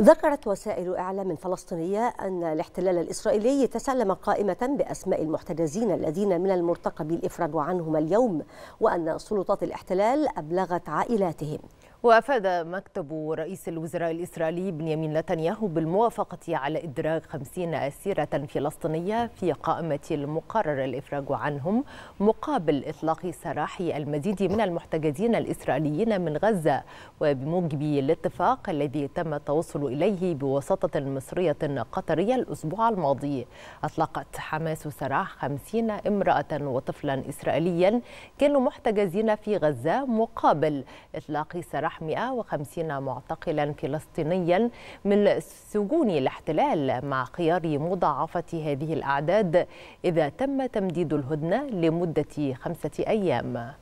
ذكرت وسائل إعلام فلسطينية أن الاحتلال الإسرائيلي تسلم قائمة بأسماء المحتجزين الذين من المرتقب الإفراد عنهم اليوم وأن سلطات الاحتلال أبلغت عائلاتهم وأفاد مكتب رئيس الوزراء الإسرائيلي بنيامين نتنياهو بالموافقة على إدراج 50 أسيرة فلسطينية في قائمة المقرر الإفراج عنهم مقابل إطلاق سراح المزيد من المحتجزين الإسرائيليين من غزة وبموجب الاتفاق الذي تم التوصل إليه بواسطة مصرية قطرية الأسبوع الماضي أطلقت حماس سراح 50 امرأة وطفلا إسرائيليا كانوا محتجزين في غزة مقابل إطلاق سراح جرح 150 معتقلا فلسطينيا من سجون الاحتلال مع خيار مضاعفة هذه الأعداد إذا تم تمديد الهدنة لمدة خمسة أيام